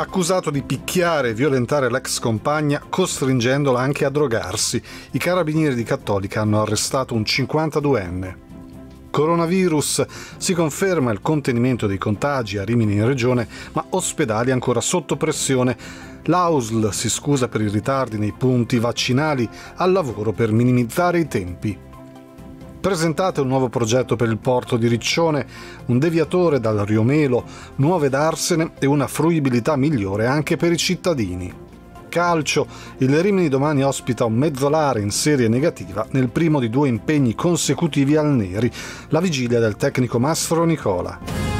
accusato di picchiare e violentare l'ex compagna costringendola anche a drogarsi. I carabinieri di Cattolica hanno arrestato un 52enne coronavirus. Si conferma il contenimento dei contagi a Rimini in regione, ma ospedali ancora sotto pressione. L'AUSL si scusa per i ritardi nei punti vaccinali al lavoro per minimizzare i tempi. Presentate un nuovo progetto per il porto di Riccione, un deviatore dal Riomelo, nuove darsene e una fruibilità migliore anche per i cittadini. Calcio, il Rimini domani ospita un mezzolare in serie negativa nel primo di due impegni consecutivi al Neri, la vigilia del tecnico Mastro Nicola.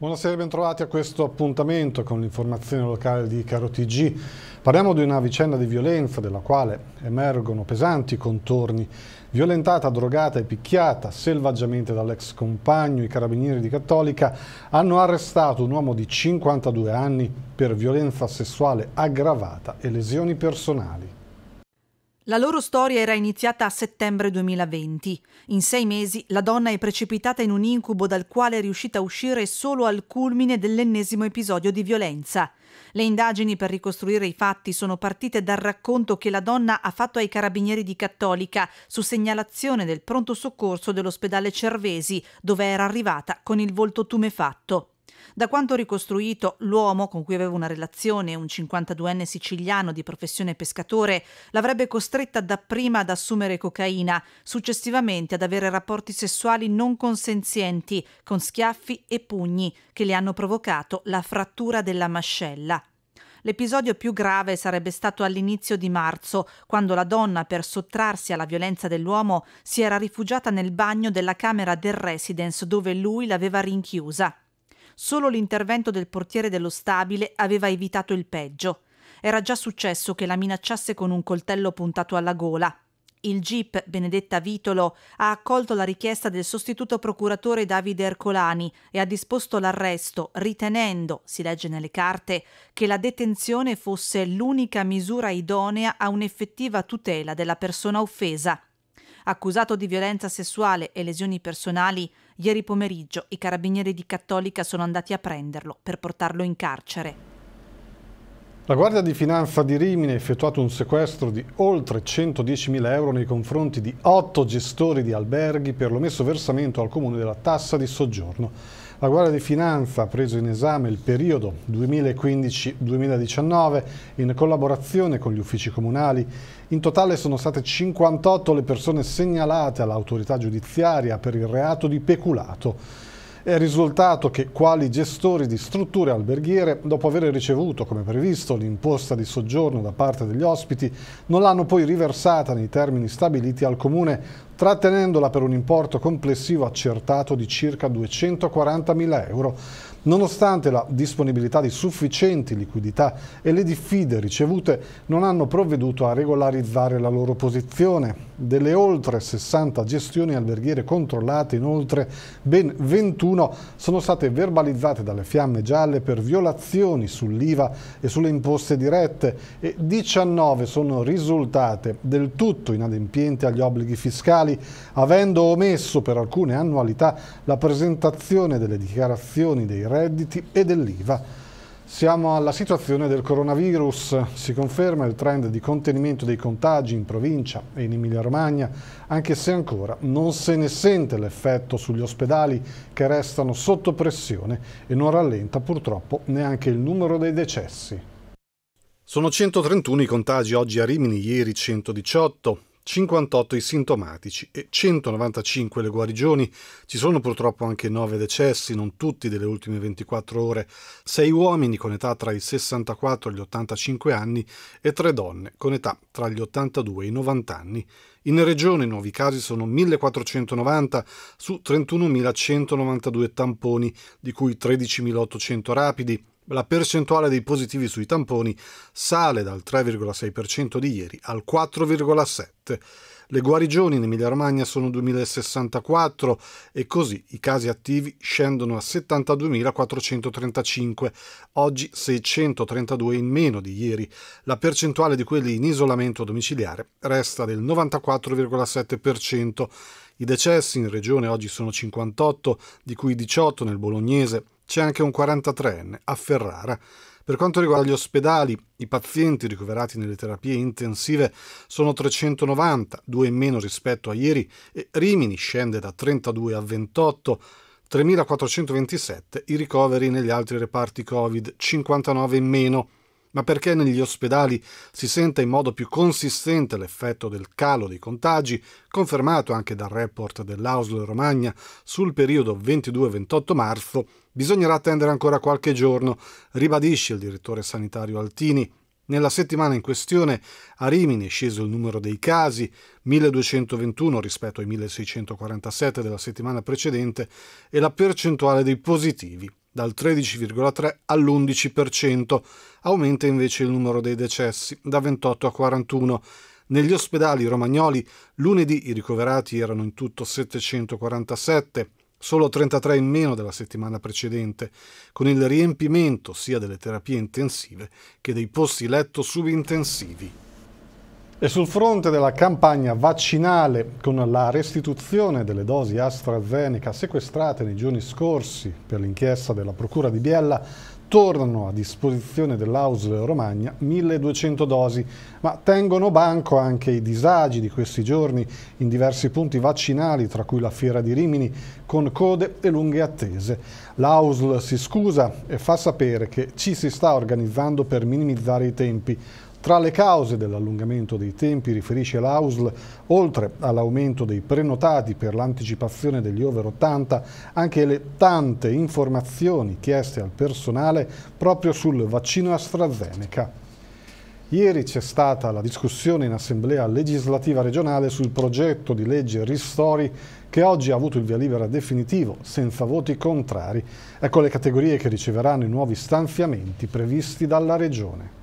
Buonasera e bentrovati a questo appuntamento con l'informazione locale di Caro TG. Parliamo di una vicenda di violenza della quale emergono pesanti contorni. Violentata, drogata e picchiata selvaggiamente dall'ex compagno, i carabinieri di Cattolica hanno arrestato un uomo di 52 anni per violenza sessuale aggravata e lesioni personali. La loro storia era iniziata a settembre 2020. In sei mesi la donna è precipitata in un incubo dal quale è riuscita a uscire solo al culmine dell'ennesimo episodio di violenza. Le indagini per ricostruire i fatti sono partite dal racconto che la donna ha fatto ai carabinieri di Cattolica su segnalazione del pronto soccorso dell'ospedale Cervesi, dove era arrivata con il volto tumefatto. Da quanto ricostruito, l'uomo con cui aveva una relazione, un 52enne siciliano di professione pescatore, l'avrebbe costretta dapprima ad assumere cocaina, successivamente ad avere rapporti sessuali non consenzienti, con schiaffi e pugni, che le hanno provocato la frattura della mascella. L'episodio più grave sarebbe stato all'inizio di marzo, quando la donna, per sottrarsi alla violenza dell'uomo, si era rifugiata nel bagno della camera del residence dove lui l'aveva rinchiusa. Solo l'intervento del portiere dello stabile aveva evitato il peggio. Era già successo che la minacciasse con un coltello puntato alla gola. Il GIP Benedetta Vitolo ha accolto la richiesta del sostituto procuratore Davide Ercolani e ha disposto l'arresto, ritenendo, si legge nelle carte, che la detenzione fosse l'unica misura idonea a un'effettiva tutela della persona offesa. Accusato di violenza sessuale e lesioni personali, Ieri pomeriggio i carabinieri di Cattolica sono andati a prenderlo per portarlo in carcere. La Guardia di Finanza di Rimini ha effettuato un sequestro di oltre 110.000 euro nei confronti di otto gestori di alberghi per l'omesso versamento al comune della tassa di soggiorno. La Guardia di Finanza ha preso in esame il periodo 2015-2019 in collaborazione con gli uffici comunali. In totale sono state 58 le persone segnalate all'autorità giudiziaria per il reato di peculato. È risultato che quali gestori di strutture alberghiere, dopo aver ricevuto, come previsto, l'imposta di soggiorno da parte degli ospiti, non l'hanno poi riversata nei termini stabiliti al Comune, trattenendola per un importo complessivo accertato di circa 240.000 euro. Nonostante la disponibilità di sufficienti liquidità e le diffide ricevute non hanno provveduto a regolarizzare la loro posizione. Delle oltre 60 gestioni alberghiere controllate, inoltre ben 21 sono state verbalizzate dalle fiamme gialle per violazioni sull'IVA e sulle imposte dirette e 19 sono risultate del tutto inadempienti agli obblighi fiscali, avendo omesso per alcune annualità la presentazione delle dichiarazioni dei redditi redditi e dell'IVA. Siamo alla situazione del coronavirus. Si conferma il trend di contenimento dei contagi in provincia e in Emilia-Romagna, anche se ancora non se ne sente l'effetto sugli ospedali che restano sotto pressione e non rallenta purtroppo neanche il numero dei decessi. Sono 131 i contagi oggi a Rimini, ieri 118. 58 i sintomatici e 195 le guarigioni. Ci sono purtroppo anche 9 decessi, non tutti delle ultime 24 ore, 6 uomini con età tra i 64 e gli 85 anni e 3 donne con età tra gli 82 e i 90 anni. In regione i nuovi casi sono 1490 su 31.192 tamponi, di cui 13.800 rapidi, la percentuale dei positivi sui tamponi sale dal 3,6% di ieri al 4,7%. Le guarigioni in Emilia-Romagna sono 2064 e così i casi attivi scendono a 72.435, oggi 632 in meno di ieri. La percentuale di quelli in isolamento domiciliare resta del 94,7%. I decessi in regione oggi sono 58, di cui 18 nel bolognese, c'è anche un 43enne a Ferrara. Per quanto riguarda gli ospedali, i pazienti ricoverati nelle terapie intensive sono 390, due in meno rispetto a ieri, e Rimini scende da 32 a 28. 3.427 i ricoveri negli altri reparti Covid, 59 in meno. Ma perché negli ospedali si sente in modo più consistente l'effetto del calo dei contagi, confermato anche dal report dell'Ausl Romagna sul periodo 22-28 marzo, Bisognerà attendere ancora qualche giorno, ribadisce il direttore sanitario Altini. Nella settimana in questione a Rimini è sceso il numero dei casi, 1221 rispetto ai 1647 della settimana precedente, e la percentuale dei positivi dal 13,3 all'11%. Aumenta invece il numero dei decessi da 28 a 41. Negli ospedali romagnoli lunedì i ricoverati erano in tutto 747, solo 33 in meno della settimana precedente, con il riempimento sia delle terapie intensive che dei posti letto subintensivi. E sul fronte della campagna vaccinale, con la restituzione delle dosi AstraZeneca sequestrate nei giorni scorsi per l'inchiesta della Procura di Biella, tornano a disposizione dell'Ausl Romagna 1200 dosi, ma tengono banco anche i disagi di questi giorni in diversi punti vaccinali, tra cui la Fiera di Rimini, con code e lunghe attese. L'Ausl si scusa e fa sapere che ci si sta organizzando per minimizzare i tempi, tra le cause dell'allungamento dei tempi, riferisce l'AUSL, oltre all'aumento dei prenotati per l'anticipazione degli over 80, anche le tante informazioni chieste al personale proprio sul vaccino AstraZeneca. Ieri c'è stata la discussione in Assemblea legislativa regionale sul progetto di legge Ristori che oggi ha avuto il via libera definitivo, senza voti contrari. Ecco le categorie che riceveranno i nuovi stanziamenti previsti dalla Regione.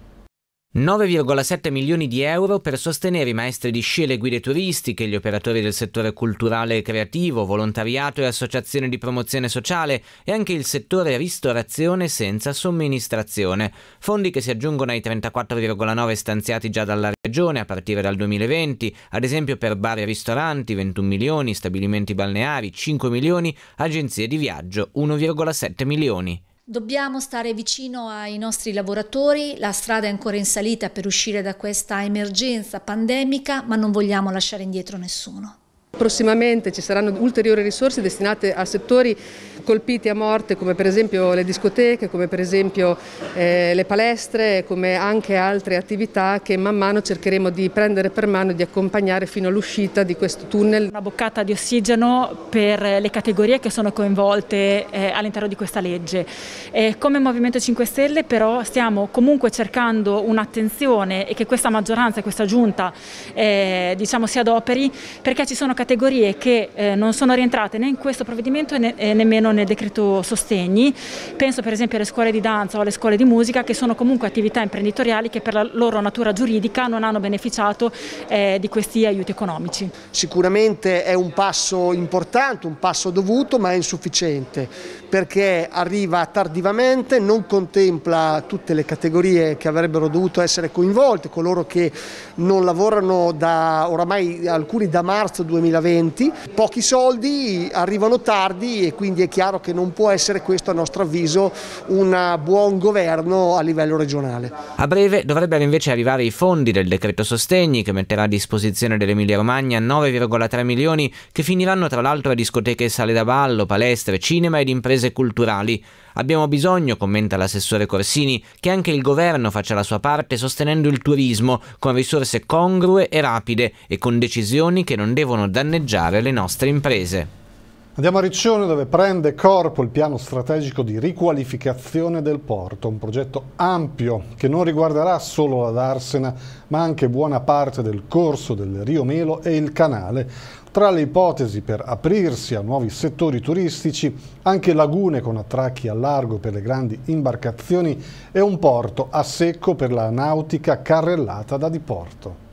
9,7 milioni di euro per sostenere i maestri di sci e le guide turistiche, gli operatori del settore culturale e creativo, volontariato e associazioni di promozione sociale e anche il settore ristorazione senza somministrazione, fondi che si aggiungono ai 34,9 stanziati già dalla regione a partire dal 2020, ad esempio per bar e ristoranti 21 milioni, stabilimenti balneari 5 milioni, agenzie di viaggio 1,7 milioni. Dobbiamo stare vicino ai nostri lavoratori, la strada è ancora in salita per uscire da questa emergenza pandemica, ma non vogliamo lasciare indietro nessuno. Prossimamente ci saranno ulteriori risorse destinate a settori colpiti a morte come per esempio le discoteche, come per esempio eh, le palestre, come anche altre attività che man mano cercheremo di prendere per mano e di accompagnare fino all'uscita di questo tunnel. Una boccata di ossigeno per le categorie che sono coinvolte eh, all'interno di questa legge. Eh, come Movimento 5 Stelle però stiamo comunque cercando un'attenzione e che questa maggioranza e questa giunta eh, diciamo, si adoperi perché ci sono categorie categorie che eh, non sono rientrate né in questo provvedimento né, eh, nemmeno nel decreto sostegni. Penso per esempio alle scuole di danza o alle scuole di musica che sono comunque attività imprenditoriali che per la loro natura giuridica non hanno beneficiato eh, di questi aiuti economici. Sicuramente è un passo importante, un passo dovuto ma è insufficiente perché arriva tardivamente, non contempla tutte le categorie che avrebbero dovuto essere coinvolte, coloro che non lavorano da oramai alcuni da marzo 2020 2020, pochi soldi, arrivano tardi e quindi è chiaro che non può essere questo a nostro avviso un buon governo a livello regionale. A breve dovrebbero invece arrivare i fondi del decreto sostegni che metterà a disposizione dell'Emilia Romagna 9,3 milioni che finiranno tra l'altro a discoteche e sale da ballo, palestre, cinema ed imprese culturali. Abbiamo bisogno, commenta l'assessore Corsini, che anche il governo faccia la sua parte sostenendo il turismo con risorse congrue e rapide e con decisioni che non devono danneggiare le nostre imprese. Andiamo a Riccione dove prende corpo il piano strategico di riqualificazione del porto, un progetto ampio che non riguarderà solo la Darsena ma anche buona parte del corso del Rio Melo e il canale. Tra le ipotesi per aprirsi a nuovi settori turistici, anche lagune con attracchi a largo per le grandi imbarcazioni e un porto a secco per la nautica carrellata da diporto.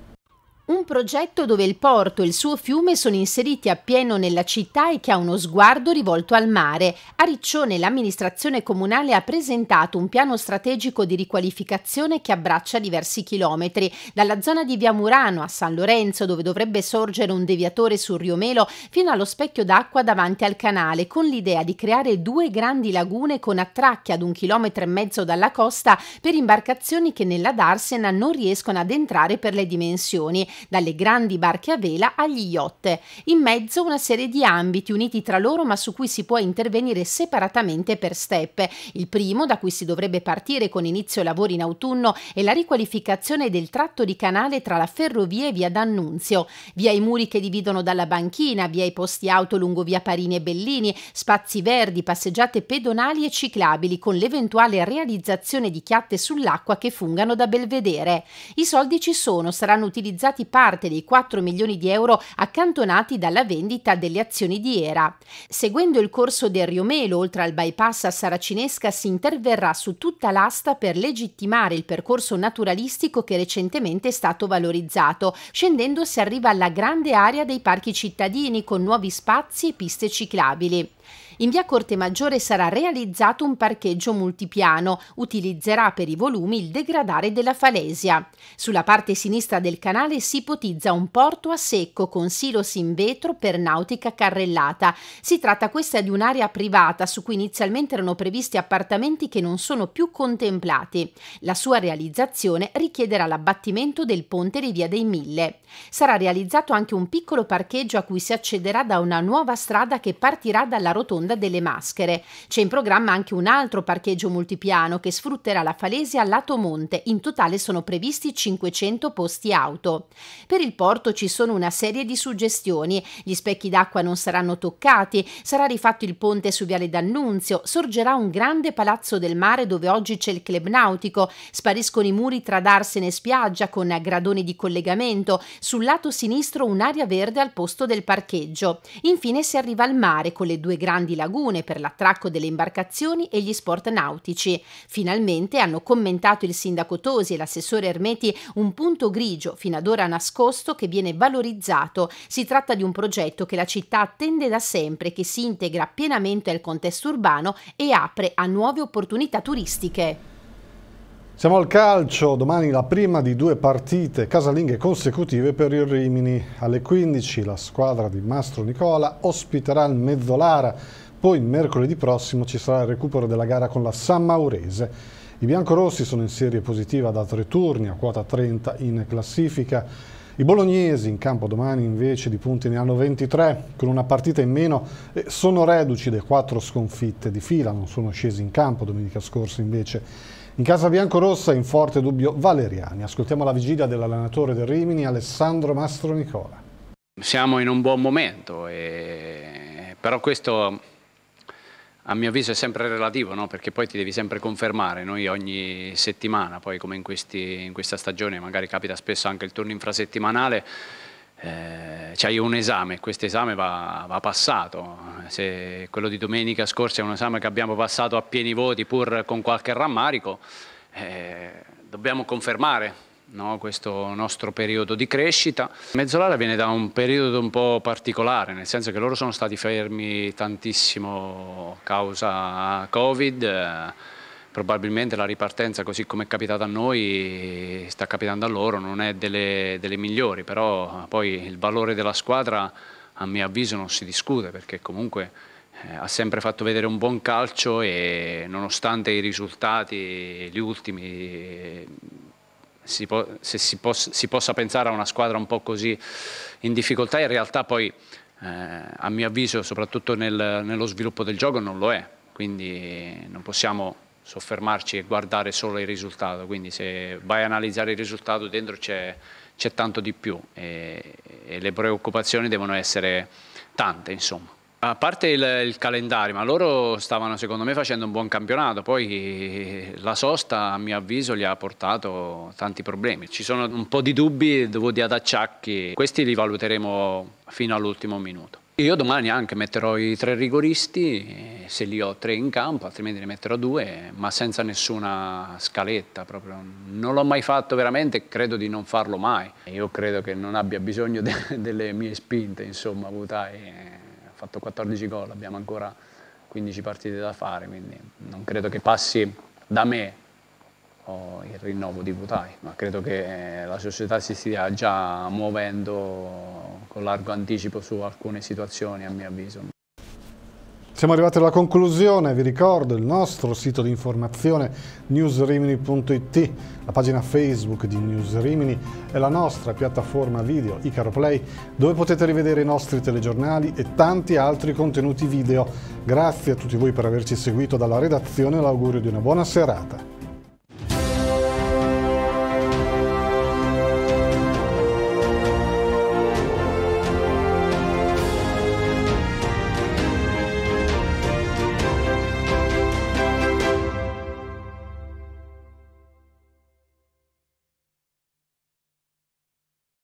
Un progetto dove il porto e il suo fiume sono inseriti appieno nella città e che ha uno sguardo rivolto al mare. A Riccione l'amministrazione comunale ha presentato un piano strategico di riqualificazione che abbraccia diversi chilometri, dalla zona di Via Murano a San Lorenzo dove dovrebbe sorgere un deviatore sul Rio Melo fino allo specchio d'acqua davanti al canale, con l'idea di creare due grandi lagune con attracchi ad un chilometro e mezzo dalla costa per imbarcazioni che nella Darsena non riescono ad entrare per le dimensioni dalle grandi barche a vela agli yacht, in mezzo una serie di ambiti uniti tra loro ma su cui si può intervenire separatamente per step. Il primo, da cui si dovrebbe partire con inizio lavori in autunno, è la riqualificazione del tratto di canale tra la ferrovia e via D'Annunzio, via i muri che dividono dalla banchina, via i posti auto lungo via Parini e Bellini, spazi verdi, passeggiate pedonali e ciclabili, con l'eventuale realizzazione di chiatte sull'acqua che fungano da belvedere. I soldi ci sono, saranno utilizzati parte dei 4 milioni di euro accantonati dalla vendita delle azioni di ERA. Seguendo il corso del Rio Melo, oltre al bypass a Saracinesca, si interverrà su tutta l'asta per legittimare il percorso naturalistico che recentemente è stato valorizzato. Scendendo si arriva alla grande area dei parchi cittadini con nuovi spazi e piste ciclabili. In via Corte Maggiore sarà realizzato un parcheggio multipiano, utilizzerà per i volumi il degradare della Falesia. Sulla parte sinistra del canale si ipotizza un porto a secco con silos in vetro per nautica carrellata. Si tratta questa di un'area privata su cui inizialmente erano previsti appartamenti che non sono più contemplati. La sua realizzazione richiederà l'abbattimento del ponte di Via dei Mille. Sarà realizzato anche un piccolo parcheggio a cui si accederà da una nuova strada che partirà dalla rotonda Rotonda delle Maschere. C'è in programma anche un altro parcheggio multipiano che sfrutterà la Falesia a lato monte. In totale sono previsti 500 posti auto. Per il porto ci sono una serie di suggestioni. Gli specchi d'acqua non saranno toccati, sarà rifatto il ponte su Viale D'Annunzio, sorgerà un grande palazzo del mare dove oggi c'è il club nautico, spariscono i muri tra darsene e spiaggia con gradoni di collegamento, sul lato sinistro un'area verde al posto del parcheggio. Infine si arriva al mare con le due grandi grandi lagune per l'attracco delle imbarcazioni e gli sport nautici. Finalmente hanno commentato il sindaco Tosi e l'assessore Ermeti un punto grigio fino ad ora nascosto che viene valorizzato. Si tratta di un progetto che la città attende da sempre, che si integra pienamente al contesto urbano e apre a nuove opportunità turistiche. Siamo al calcio, domani la prima di due partite casalinghe consecutive per il Rimini. Alle 15 la squadra di Mastro Nicola ospiterà il Mezzolara, poi mercoledì prossimo ci sarà il recupero della gara con la San Maurese. I biancorossi sono in serie positiva da tre turni, a quota 30 in classifica. I bolognesi in campo domani invece di punti ne hanno 23, con una partita in meno e sono reduci dai quattro sconfitte di fila, non sono scesi in campo domenica scorsa invece in casa biancorossa in forte dubbio Valeriani. Ascoltiamo la vigilia dell'allenatore del Rimini Alessandro Mastro Nicola. Siamo in un buon momento, e... però questo a mio avviso è sempre relativo, no? perché poi ti devi sempre confermare, noi ogni settimana, poi come in, questi, in questa stagione magari capita spesso anche il turno infrasettimanale, eh, c'hai un esame, e questo esame va, va passato, se quello di domenica scorsa è un esame che abbiamo passato a pieni voti pur con qualche rammarico, eh, dobbiamo confermare no, questo nostro periodo di crescita. Mezzolara viene da un periodo un po' particolare, nel senso che loro sono stati fermi tantissimo causa Covid, eh, probabilmente la ripartenza così come è capitata a noi sta capitando a loro, non è delle, delle migliori, però poi il valore della squadra a mio avviso non si discute perché comunque eh, ha sempre fatto vedere un buon calcio e nonostante i risultati, gli ultimi, si può, se si, pos si, possa pensare a una squadra un po' così in difficoltà, in realtà poi eh, a mio avviso soprattutto nel, nello sviluppo del gioco non lo è, quindi non possiamo soffermarci e guardare solo il risultato, quindi se vai a analizzare il risultato dentro c'è c'è tanto di più e, e, le preoccupazioni devono essere tante, insomma. A parte il, il, calendario, ma loro stavano secondo me facendo un buon campionato, poi la sosta a mio avviso gli ha portato tanti problemi. Ci sono un po' di dubbi dovuti ad acciacchi, questi li valuteremo fino all'ultimo minuto. Io domani anche metterò i tre rigoristi, se li ho tre in campo, altrimenti ne metterò due, ma senza nessuna scaletta proprio. Non l'ho mai fatto veramente, credo di non farlo mai. Io credo che non abbia bisogno de delle mie spinte, insomma, Butai ha fatto 14 gol, abbiamo ancora 15 partite da fare, quindi non credo che passi da me il rinnovo di votai, ma credo che eh, la società si stia già muovendo con largo anticipo su alcune situazioni a mio avviso. Siamo arrivati alla conclusione, vi ricordo il nostro sito di informazione newsrimini.it, la pagina Facebook di Newsrimini e la nostra piattaforma video Icaroplay dove potete rivedere i nostri telegiornali e tanti altri contenuti video. Grazie a tutti voi per averci seguito dalla redazione e l'augurio di una buona serata.